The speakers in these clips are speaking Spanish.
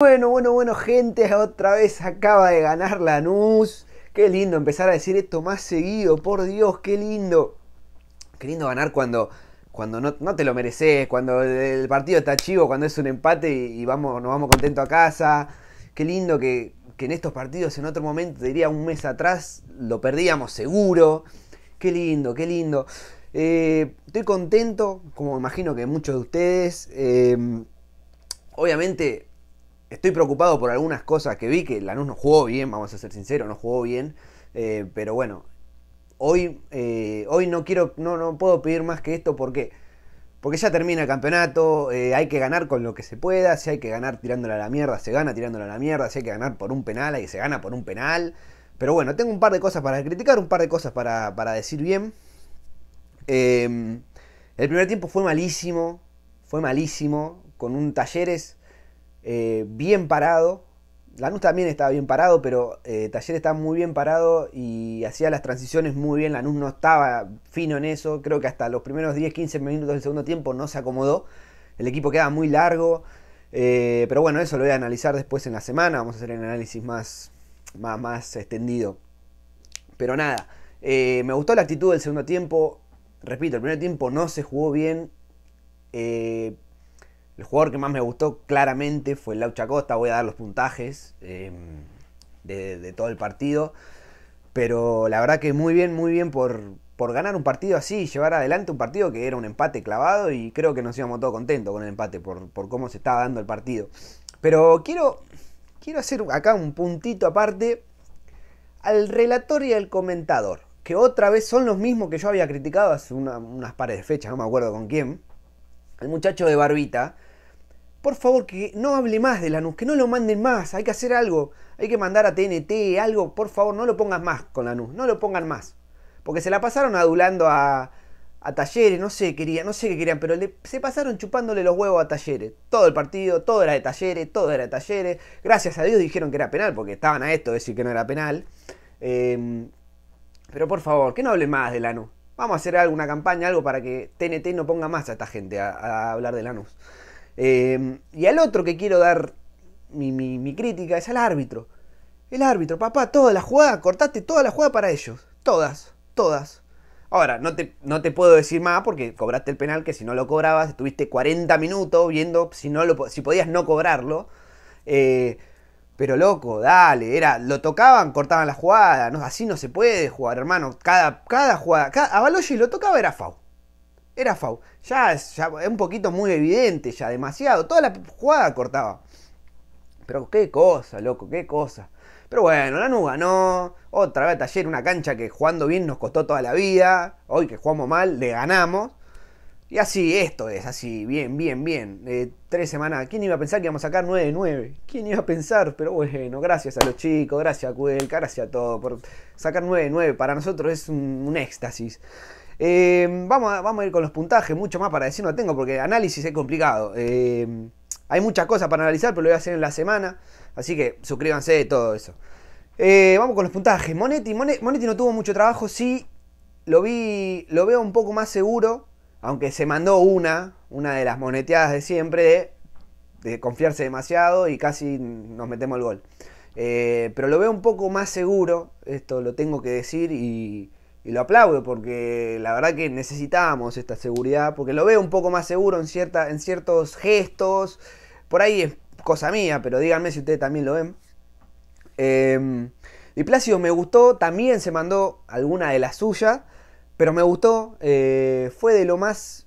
Bueno, bueno, bueno, gente, otra vez acaba de ganar la Lanús. Qué lindo empezar a decir esto más seguido, por Dios, qué lindo. Qué lindo ganar cuando, cuando no, te lo mereces, cuando el partido está chivo, cuando es un empate y, vamos, nos vamos contentos a casa. Qué lindo que, en estos partidos, en otro momento, diría un mes atrás, lo perdíamos seguro. Qué lindo, qué lindo. Eh, estoy contento, como imagino que muchos de ustedes. Eh, obviamente estoy preocupado por algunas cosas que vi que Lanús no jugó bien, vamos a ser sinceros, no jugó bien. Eh, pero bueno, hoy, eh, hoy no quiero, no, no puedo pedir más que esto porque. Porque ya termina el campeonato, eh, hay que ganar con lo que se pueda, si hay que ganar tirándole a la mierda, se gana tirándola a la mierda, si hay que ganar por un penal, ahí se gana por un penal. Pero bueno, tengo un par de cosas para criticar, un par de cosas para, para decir bien. el primer tiempo fue malísimo, fue malísimo, con un Talleres eh, bien parado. Lanús también estaba bien parado, pero eh, Taller estaba muy bien parado y hacía las transiciones muy bien. Lanús no estaba fino en eso. Creo que hasta los primeros 10-15 minutos del segundo tiempo no se acomodó. El equipo queda muy largo. Eh, pero bueno, eso lo voy a analizar después en la semana. Vamos a hacer el análisis más, más, extendido. Pero nada, eh, me gustó la actitud del segundo tiempo. Repito, el primer tiempo no se jugó bien. El jugador que más me gustó claramente fue Laucha Costa Voy a dar los puntajes em, de, todo el partido. Pero la verdad que muy bien, muy bien por, ganar un partido así, llevar adelante un partido que era un empate clavado y creo que nos íbamos todos contentos con el empate por, cómo se estaba dando el partido. Pero quiero, quiero hacer acá un puntito aparte al relator y al comentador, que otra vez son los mismos que yo había criticado hace unas pares de fechas, no me acuerdo con quién. El muchacho de Barbita, por favor que no hable más de Lanús, que no lo manden más, hay que hacer algo, hay que mandar a TNT, algo, por favor, no lo pongas más con Lanús, no lo pongan más. Porque se la pasaron adulando a, Talleres, no sé, qué querían, no sé qué querían, pero se pasaron chupándole los huevos a Talleres. Todo el partido, todo era de Talleres, todo era de Talleres. Gracias a Dios dijeron que era penal, porque estaban a esto de decir que no era penal. Em, pero por favor, que no hablen más de Lanús. Vamos a hacer alguna campaña, algo para que TNT no ponga más a esta gente a, a hablar de Lanús. Em, y al otro que quiero dar mi, crítica es al árbitro. El árbitro, papá, toda la jugada, cortaste toda la jugada para ellos. Todas, todas. Ahora, no te, no te puedo decir más porque cobraste el penal que si no lo cobrabas, estuviste 40 minutos viendo si, no si podías no cobrarlo. Eh, pero loco, dale, era, lo tocaban, cortaban la jugada, no, así no se puede jugar, hermano. Cada, cada jugada, a lo tocaba era FAU era FAU. Ya es, ya un poquito muy evidente, ya demasiado. Toda la jugada cortaba. Pero qué cosa, loco, qué cosa. Pero bueno, la nuga ganó. Otra vez Taller, una cancha que jugando bien nos costó toda la vida. Hoy que jugamos mal, le ganamos. Y así, esto es así, bien, bien, bien. Eh, tres semanas. ¿Quién iba a pensar que íbamos a sacar 9-9? ¿Quién iba a pensar? Pero bueno, gracias a los chicos, gracias a Cuelca, gracias a todo. Por sacar 9-9 para nosotros es un éxtasis. Em, vamos, a, vamos a ir con los puntajes, mucho más para decir no tengo, porque análisis es complicado. Em, hay muchas cosas para analizar, pero lo voy a hacer en la semana. Así que suscríbanse de todo eso. Eh, vamos con los puntajes. Monetti, no tuvo mucho trabajo, sí. Lo vi. Lo veo un poco más seguro. Aunque se mandó una, una de las moneteadas de siempre, de, confiarse demasiado y casi nos metemos el gol. Eh, pero lo veo un poco más seguro, esto lo tengo que decir, y, y lo aplaudo porque la verdad que necesitábamos esta seguridad, porque lo veo un poco más seguro en, cierta, en ciertos gestos, por ahí es cosa mía, pero díganme si ustedes también lo ven. Eh, y Plácido me gustó, también se mandó alguna de las suyas, pero me gustó, eh, fue de lo más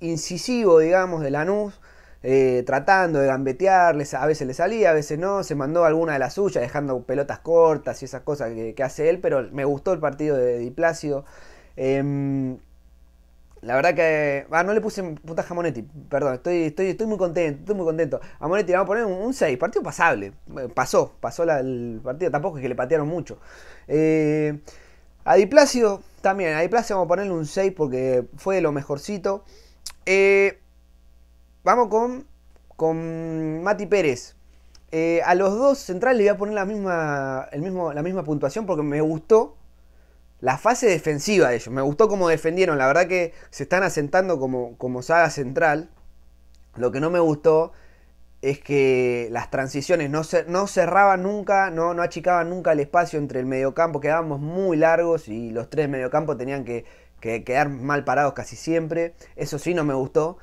incisivo, digamos, de la Lanús, eh, tratando de gambetear, a veces le salía, a veces no, se mandó alguna de las suyas, dejando pelotas cortas y esas cosas que, hace él, pero me gustó el partido de Di em, la verdad que. Ah, no le puse putas a Monetti. Perdón, estoy, estoy, estoy muy contento. Estoy muy contento. A Monetti le vamos a poner un, 6. Partido pasable. Eh, pasó. Pasó el partido. Tampoco es que le patearon mucho. Eh, a Di también. A Di vamos a ponerle un 6 porque fue de lo mejorcito. Eh, Vamos con, con Mati Pérez. Eh, a los dos centrales le voy a poner la misma, el mismo, la misma puntuación porque me gustó la fase defensiva de ellos. Me gustó cómo defendieron. La verdad que se están asentando como, saga central. Lo que no me gustó es que las transiciones no, cerraban nunca, no, achicaban nunca el espacio entre el mediocampo. Quedábamos muy largos y los tres mediocampos tenían que quedar mal parados casi siempre. Eso sí no me gustó.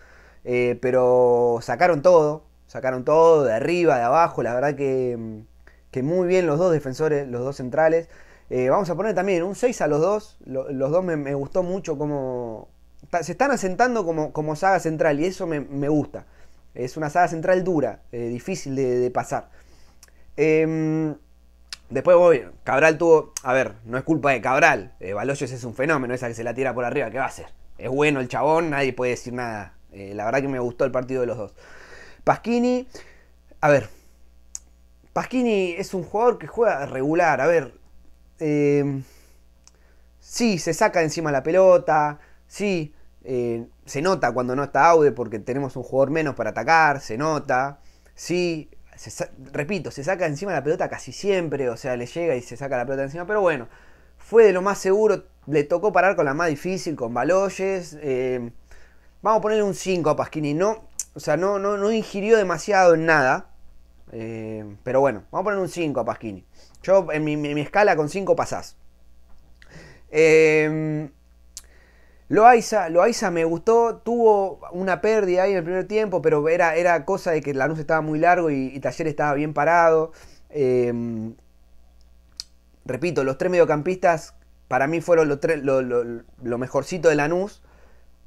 Eh, pero sacaron todo, sacaron todo, de arriba, de abajo, la verdad que, muy bien los dos defensores, los dos centrales. Eh, vamos a poner también un 6 a los dos, los dos me, gustó mucho como... Se están asentando como, saga central y eso me, gusta. Es una saga central dura, eh, difícil de, pasar. Em, después voy, Cabral tuvo, a ver, no es culpa de Cabral, eh, es un fenómeno, esa que se la tira por arriba, ¿qué va a hacer? Es bueno el chabón, nadie puede decir nada eh, la verdad que me gustó el partido de los dos. Pasquini, a ver, Pasquini es un jugador que juega regular, a ver, eh, sí, se saca encima la pelota, sí, eh, se nota cuando no está Aude porque tenemos un jugador menos para atacar, se nota, sí, repito, se saca encima la pelota casi siempre, o sea, le llega y se saca la pelota encima, pero bueno, fue de lo más seguro, le tocó parar con la más difícil, con Baloyes. Vamos a ponerle un 5 a Pasquini. No, o sea, no, no, no ingirió demasiado en nada. Eh, pero bueno, vamos a poner un 5 a Pasquini. Yo en mi, escala con 5 pasás. Eh, Loaiza, me gustó, tuvo una pérdida ahí en el primer tiempo, pero era, era cosa de que Lanús estaba muy largo y, Taller estaba bien parado. Em, repito, los tres mediocampistas para mí fueron lo mejorcito de Lanús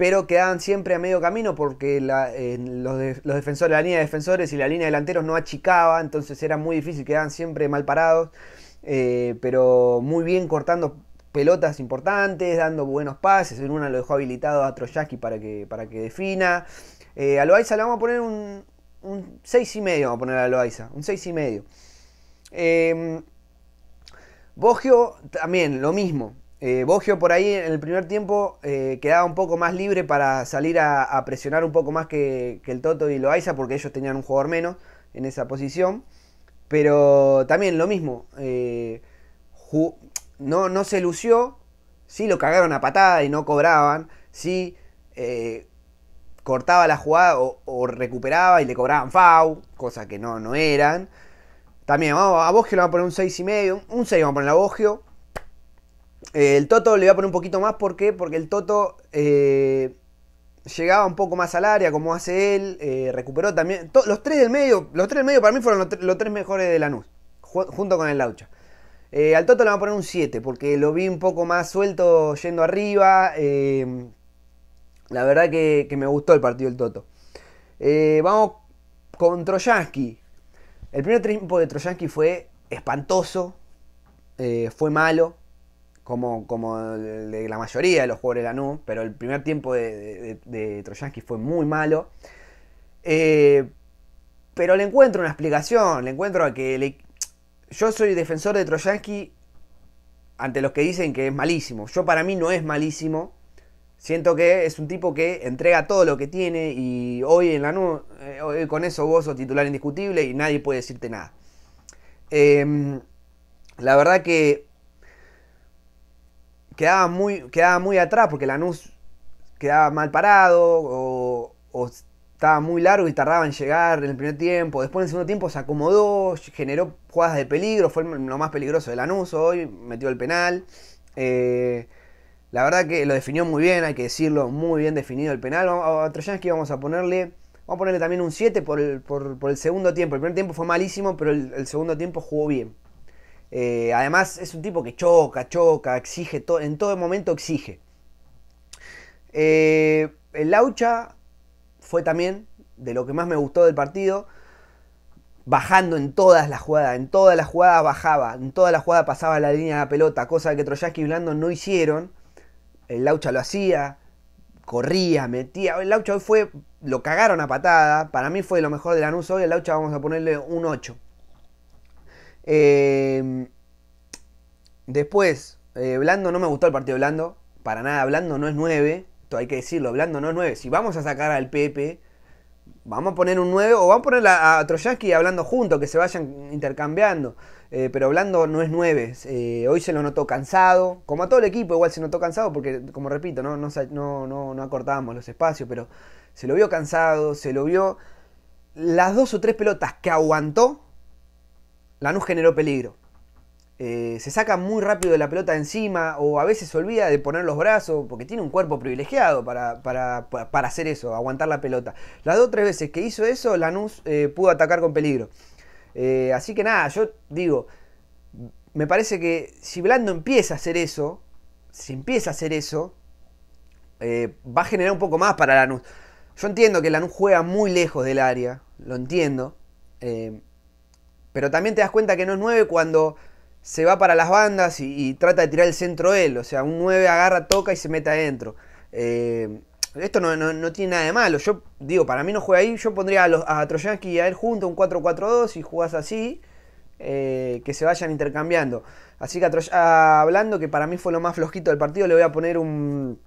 pero quedaban siempre a medio camino porque la, los, defensores, la línea de defensores y la línea de delanteros no achicaba, entonces era muy difícil, quedaban siempre mal parados, eh, pero muy bien cortando pelotas importantes, dando buenos pases, en una lo dejó habilitado a Troyaki para que, para que defina. Eh, a Loaiza le vamos a poner un, un 6,5, vamos a poner a Loaiza, un 6,5. Eh, Bogio también, lo mismo. Eh, Boggio por ahí en el primer tiempo eh, quedaba un poco más libre para salir a, presionar un poco más que, el Toto y Loaiza, porque ellos tenían un jugador menos en esa posición. Pero también lo mismo, eh, no, no se lució, sí lo cagaron a patada y no cobraban, sí cortaba la jugada o, recuperaba y le cobraban FAU, cosa que no, no eran. También vamos, a Boggio le vamos a poner un medio, un 6 vamos a poner a Bogio el Toto le voy a poner un poquito más, ¿por qué? Porque el Toto eh, llegaba un poco más al área, como hace él, eh, recuperó también. los tres del medio, los tres del medio para mí fueron los, tres mejores de la ju junto con el Laucha. Eh, al Toto le voy a poner un 7, porque lo vi un poco más suelto yendo arriba. la verdad que, me gustó el partido del Toto. vamos con Troyansky. El primer tiempo de Troyansky fue espantoso, fue malo como, como de la mayoría de los jugadores de la NU pero el primer tiempo de, de, Troyansky fue muy malo. Eh, pero le encuentro una explicación, le encuentro a que yo soy defensor de Troyansky ante los que dicen que es malísimo. Yo para mí no es malísimo. Siento que es un tipo que entrega todo lo que tiene y hoy en la nube, eh, hoy con eso vos sos titular indiscutible y nadie puede decirte nada. Em, la verdad que quedaba muy, quedaba muy atrás porque Lanús quedaba mal parado o, estaba muy largo y tardaba en llegar en el primer tiempo. Después en el segundo tiempo se acomodó, generó jugadas de peligro, fue lo más peligroso de Lanús hoy, metió el penal. Eh, la verdad que lo definió muy bien, hay que decirlo, muy bien definido el penal. A Troyansky vamos a ponerle, vamos a ponerle también un 7 por el, por, por el segundo tiempo. El primer tiempo fue malísimo, pero el segundo tiempo jugó bien. Eh, además es un tipo que choca, choca, exige, en todo momento exige. Eh, el Laucha fue también de lo que más me gustó del partido, bajando en todas las jugadas, en todas las jugadas bajaba, en todas las jugadas pasaba la línea de la pelota, cosa que Troyaski y Blando no hicieron. El Laucha lo hacía, corría, metía. El Laucha hoy fue, lo cagaron a patada, para mí fue lo mejor del anuncio, hoy, el Laucha vamos a ponerle un 8. Em, después, eh, Blando no me gustó el partido Blando. Para nada, Blando no es 9. Esto hay que decirlo, Blando no es 9. Si vamos a sacar al Pepe, vamos a poner un 9 o vamos a poner a, a Troyansky y juntos, que se vayan intercambiando. Eh, pero Blando no es 9. Eh, hoy se lo notó cansado. Como a todo el equipo, igual se notó cansado porque, como repito, no, no, no, no acortábamos los espacios, pero se lo vio cansado, se lo vio... Las dos o tres pelotas que aguantó Lanús generó peligro. Eh, se saca muy rápido de la pelota encima o a veces se olvida de poner los brazos porque tiene un cuerpo privilegiado para, hacer eso, aguantar la pelota. Las dos o tres veces que hizo eso, Lanús eh, pudo atacar con peligro. Eh, así que nada, yo digo, me parece que si Blando empieza a hacer eso, si empieza a hacer eso, va a generar un poco más para Lanús. Yo entiendo que Lanús juega muy lejos del área, lo entiendo. Pero también te das cuenta que no es 9 cuando se va para las bandas y, trata de tirar el centro él. O sea, un 9 agarra, toca y se mete adentro. Eh, esto no, tiene nada de malo. Yo digo, para mí no juega ahí. Yo pondría a, los, Troyansky y a él junto, un 4-4-2 y jugás así. Eh, que se vayan intercambiando. Así que hablando que para mí fue lo más flojito del partido, le voy a poner un,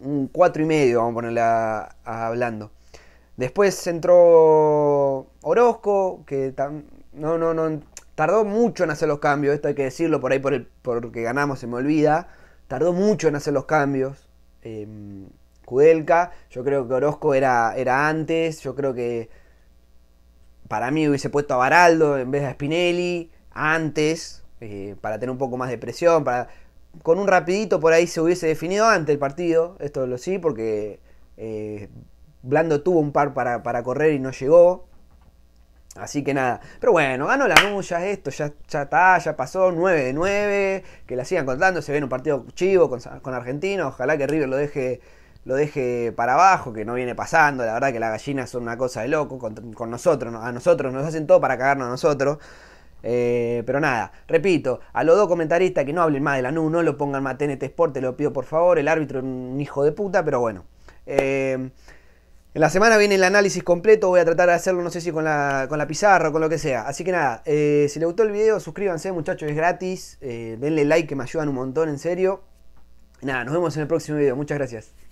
un 4 y medio, vamos a ponerle a, Después entró Orozco, que también no, no, no. Tardó mucho en hacer los cambios, esto hay que decirlo por ahí por el, porque ganamos, se me olvida. Tardó mucho en hacer los cambios. Eh, Kudelka, yo creo que Orozco era, era antes, yo creo que para mí hubiese puesto a Baraldo en vez de a Spinelli antes, eh, para tener un poco más de presión, para con un rapidito por ahí se hubiese definido antes el partido, esto lo sí, porque eh, Blando tuvo un par para, para correr y no llegó, Así que nada, pero bueno, ganó la ya esto ya, ya está, ya pasó, 9 de 9, que la sigan contando, se ve un partido chivo con, con Argentina, ojalá que River lo deje, lo deje para abajo, que no viene pasando, la verdad que las gallinas son una cosa de loco con, nosotros, a nosotros nos hacen todo para cagarnos a nosotros. Eh, pero nada, repito, a los dos comentaristas que no hablen más de la NU, no lo pongan más TNT Sport, te lo pido por favor, el árbitro un hijo de puta, pero bueno. Eh, en la semana viene el análisis completo, voy a tratar de hacerlo, no sé si con la, con la pizarra o con lo que sea. Así que nada, eh, si les gustó el video, suscríbanse muchachos, es gratis. Eh, denle like que me ayudan un montón, en serio. Nada, nos vemos en el próximo video. Muchas gracias.